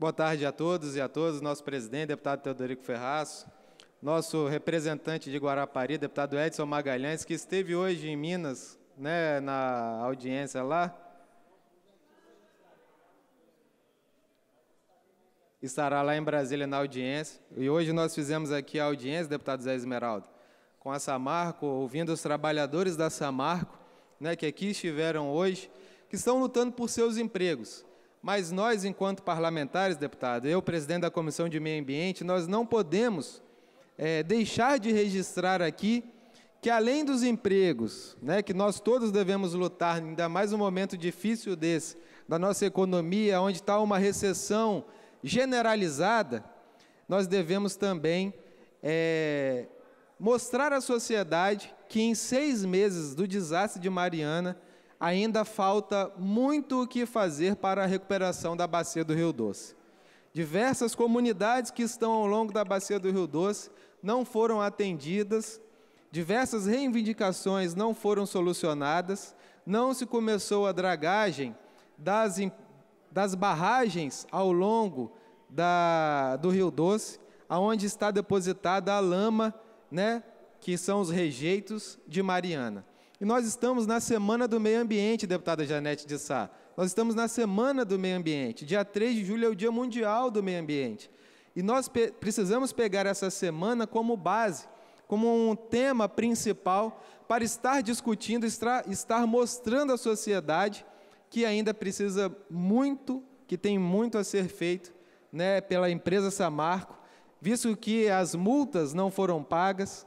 Boa tarde a todos e a todas. Nosso presidente, deputado Teodorico Ferraz, nosso representante de Guarapari, deputado Edson Magalhães, que esteve hoje em Minas, né, na audiência lá. Estará lá em Brasília na audiência. E hoje nós fizemos aqui a audiência, deputado Zé Esmeralda, com a Samarco, ouvindo os trabalhadores da Samarco, né, que aqui estiveram hoje, que estão lutando por seus empregos. Mas nós, enquanto parlamentares, deputado, eu, presidente da Comissão de Meio Ambiente, nós não podemos é, deixar de registrar aqui que, além dos empregos, né, que nós todos devemos lutar, ainda mais um momento difícil desse, da nossa economia, onde está uma recessão generalizada, nós devemos também é, mostrar à sociedade que, em seis meses do desastre de Mariana, ainda falta muito o que fazer para a recuperação da bacia do Rio Doce. Diversas comunidades que estão ao longo da bacia do Rio Doce não foram atendidas, diversas reivindicações não foram solucionadas, não se começou a dragagem das, das barragens ao longo da, do Rio Doce, aonde está depositada a lama, né, que são os rejeitos de Mariana. E nós estamos na Semana do Meio Ambiente, deputada Janete de Sá. Nós estamos na Semana do Meio Ambiente. Dia 3 de julho é o Dia Mundial do Meio Ambiente. E nós pe precisamos pegar essa semana como base, como um tema principal para estar discutindo, estar mostrando à sociedade que ainda precisa muito, que tem muito a ser feito né, pela empresa Samarco, visto que as multas não foram pagas.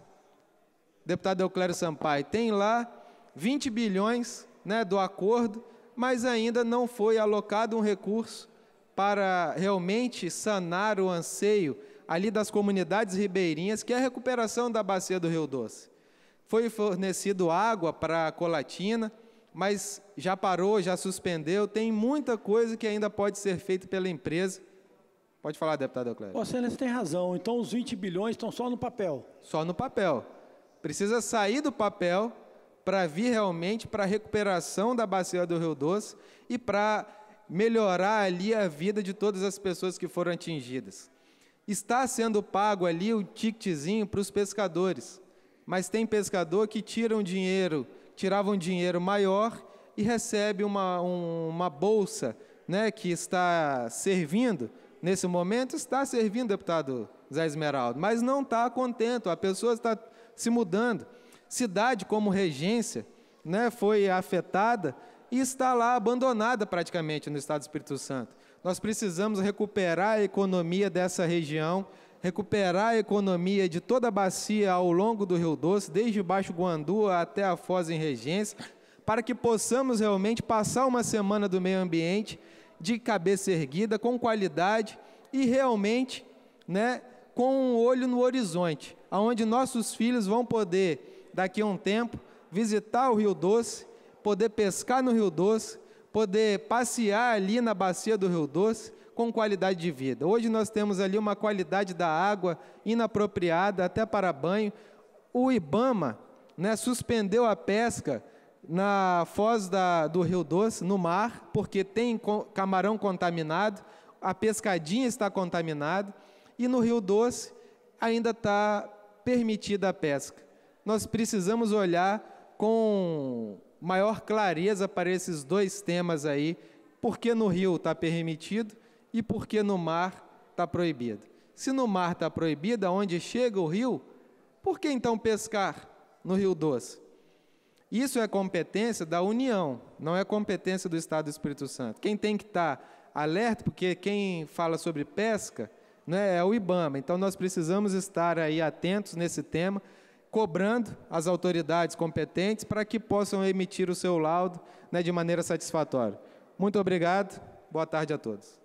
Deputado Euclério Sampaio, tem lá 20 bilhões né, do acordo, mas ainda não foi alocado um recurso para realmente sanar o anseio ali das comunidades ribeirinhas, que é a recuperação da bacia do Rio Doce. Foi fornecido água para a Colatina, mas já parou, já suspendeu, tem muita coisa que ainda pode ser feita pela empresa. Pode falar, deputado Euclério. Vossa Excelência tem razão. Então os 20 bilhões estão só no papel. Só no papel. Precisa sair do papel para vir realmente para a recuperação da bacia do Rio Doce e para melhorar ali a vida de todas as pessoas que foram atingidas. Está sendo pago ali o ticketzinho para os pescadores, mas tem pescador que tira um dinheiro, tirava um dinheiro maior e recebe uma, um, uma bolsa né, que está servindo, nesse momento, está servindo, deputado Zé Esmeralda, mas não está contente, a pessoa está se mudando cidade como regência né, foi afetada e está lá abandonada praticamente no estado do Espírito Santo. Nós precisamos recuperar a economia dessa região, recuperar a economia de toda a bacia ao longo do Rio Doce, desde Baixo Guandu até a Foz em Regência, para que possamos realmente passar uma semana do meio ambiente de cabeça erguida, com qualidade e realmente, né, com um olho no horizonte, aonde nossos filhos vão poder daqui a um tempo, visitar o Rio Doce, poder pescar no Rio Doce, poder passear ali na bacia do Rio Doce com qualidade de vida. Hoje nós temos ali uma qualidade da água inapropriada até para banho. O Ibama né, suspendeu a pesca na foz da, do Rio Doce, no mar, porque tem camarão contaminado, a pescadinha está contaminada, e no Rio Doce ainda está permitida a pesca nós precisamos olhar com maior clareza para esses dois temas aí, porque no rio está permitido e porque no mar está proibido. Se no mar está proibido, aonde chega o rio, por que então pescar no Rio Doce? Isso é competência da União, não é competência do Estado do Espírito Santo. Quem tem que estar tá alerta, porque quem fala sobre pesca né, é o IBAMA. Então nós precisamos estar aí atentos nesse tema cobrando as autoridades competentes para que possam emitir o seu laudo né, de maneira satisfatória. Muito obrigado, boa tarde a todos.